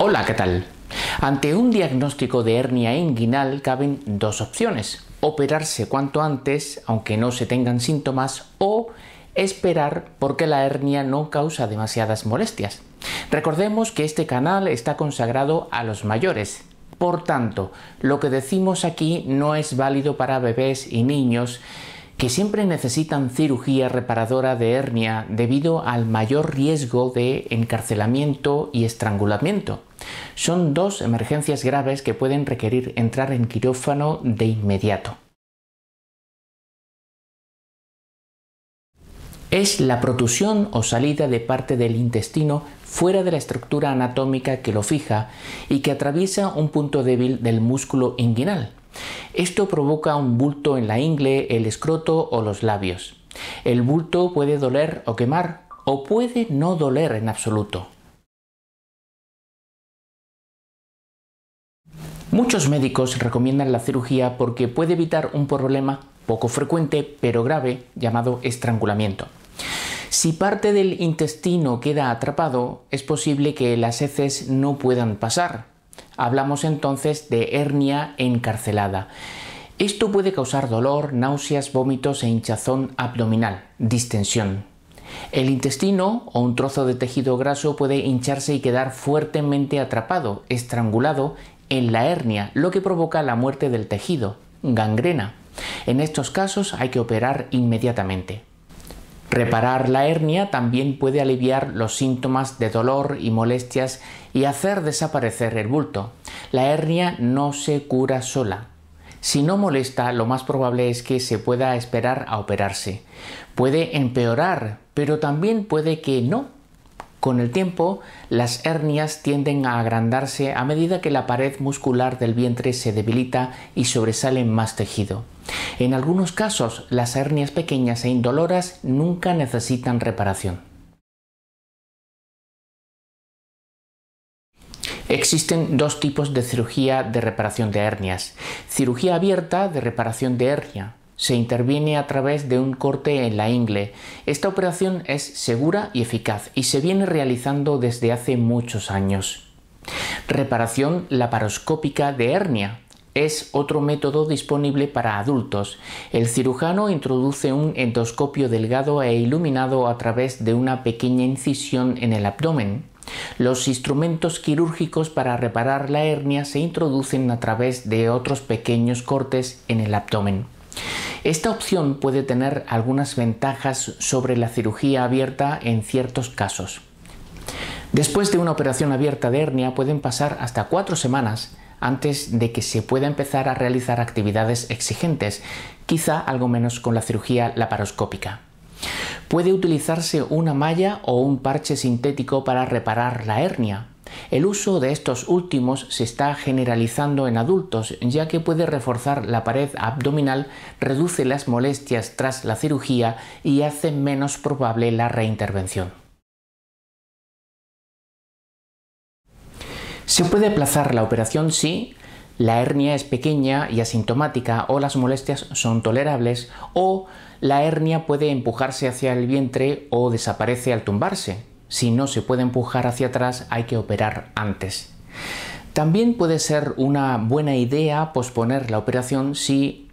Hola, ¿qué tal? Ante un diagnóstico de hernia inguinal caben dos opciones. Operarse cuanto antes, aunque no se tengan síntomas, o esperar porque la hernia no causa demasiadas molestias. Recordemos que este canal está consagrado a los mayores. Por tanto, lo que decimos aquí no es válido para bebés y niños que siempre necesitan cirugía reparadora de hernia debido al mayor riesgo de encarcelamiento y estrangulamiento. Son dos emergencias graves que pueden requerir entrar en quirófano de inmediato. Es la protusión o salida de parte del intestino fuera de la estructura anatómica que lo fija y que atraviesa un punto débil del músculo inguinal, esto provoca un bulto en la ingle, el escroto o los labios. El bulto puede doler o quemar, o puede no doler en absoluto. Muchos médicos recomiendan la cirugía porque puede evitar un problema poco frecuente pero grave llamado estrangulamiento. Si parte del intestino queda atrapado, es posible que las heces no puedan pasar, Hablamos entonces de hernia encarcelada. Esto puede causar dolor, náuseas, vómitos e hinchazón abdominal, distensión. El intestino o un trozo de tejido graso puede hincharse y quedar fuertemente atrapado, estrangulado, en la hernia, lo que provoca la muerte del tejido, gangrena. En estos casos hay que operar inmediatamente. Reparar la hernia también puede aliviar los síntomas de dolor y molestias y hacer desaparecer el bulto. La hernia no se cura sola. Si no molesta, lo más probable es que se pueda esperar a operarse. Puede empeorar, pero también puede que no con el tiempo, las hernias tienden a agrandarse a medida que la pared muscular del vientre se debilita y sobresale más tejido. En algunos casos, las hernias pequeñas e indoloras nunca necesitan reparación. Existen dos tipos de cirugía de reparación de hernias. Cirugía abierta de reparación de hernia se interviene a través de un corte en la ingle. Esta operación es segura y eficaz y se viene realizando desde hace muchos años. Reparación laparoscópica de hernia, es otro método disponible para adultos. El cirujano introduce un endoscopio delgado e iluminado a través de una pequeña incisión en el abdomen. Los instrumentos quirúrgicos para reparar la hernia se introducen a través de otros pequeños cortes en el abdomen. Esta opción puede tener algunas ventajas sobre la cirugía abierta en ciertos casos. Después de una operación abierta de hernia pueden pasar hasta cuatro semanas antes de que se pueda empezar a realizar actividades exigentes, quizá algo menos con la cirugía laparoscópica. Puede utilizarse una malla o un parche sintético para reparar la hernia, el uso de estos últimos se está generalizando en adultos, ya que puede reforzar la pared abdominal, reduce las molestias tras la cirugía y hace menos probable la reintervención. Se puede aplazar la operación si la hernia es pequeña y asintomática o las molestias son tolerables o la hernia puede empujarse hacia el vientre o desaparece al tumbarse. Si no se puede empujar hacia atrás, hay que operar antes. También puede ser una buena idea posponer la operación si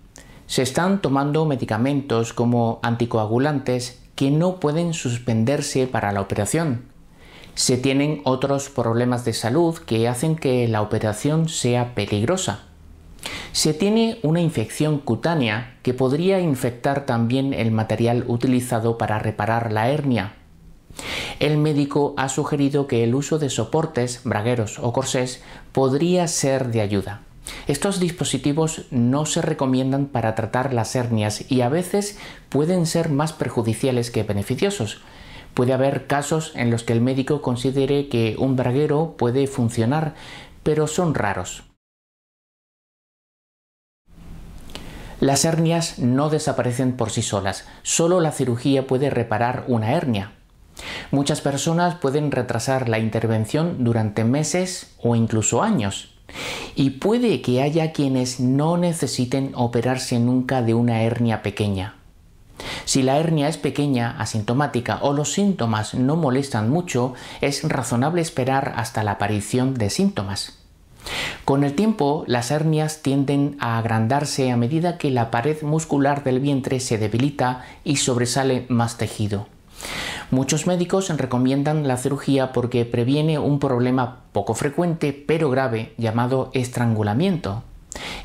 se están tomando medicamentos como anticoagulantes que no pueden suspenderse para la operación. Se tienen otros problemas de salud que hacen que la operación sea peligrosa. Se tiene una infección cutánea que podría infectar también el material utilizado para reparar la hernia el médico ha sugerido que el uso de soportes, bragueros o corsés podría ser de ayuda. Estos dispositivos no se recomiendan para tratar las hernias y a veces pueden ser más perjudiciales que beneficiosos. Puede haber casos en los que el médico considere que un braguero puede funcionar, pero son raros. Las hernias no desaparecen por sí solas, solo la cirugía puede reparar una hernia. Muchas personas pueden retrasar la intervención durante meses o incluso años. Y puede que haya quienes no necesiten operarse nunca de una hernia pequeña. Si la hernia es pequeña, asintomática o los síntomas no molestan mucho, es razonable esperar hasta la aparición de síntomas. Con el tiempo, las hernias tienden a agrandarse a medida que la pared muscular del vientre se debilita y sobresale más tejido. Muchos médicos recomiendan la cirugía porque previene un problema poco frecuente pero grave llamado estrangulamiento.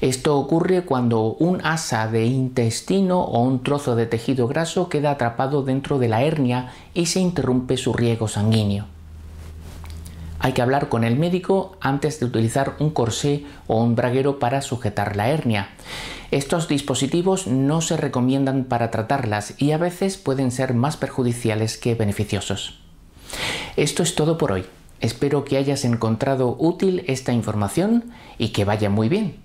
Esto ocurre cuando un asa de intestino o un trozo de tejido graso queda atrapado dentro de la hernia y se interrumpe su riego sanguíneo. Hay que hablar con el médico antes de utilizar un corsé o un braguero para sujetar la hernia. Estos dispositivos no se recomiendan para tratarlas y a veces pueden ser más perjudiciales que beneficiosos. Esto es todo por hoy. Espero que hayas encontrado útil esta información y que vaya muy bien.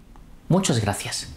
Muchas gracias.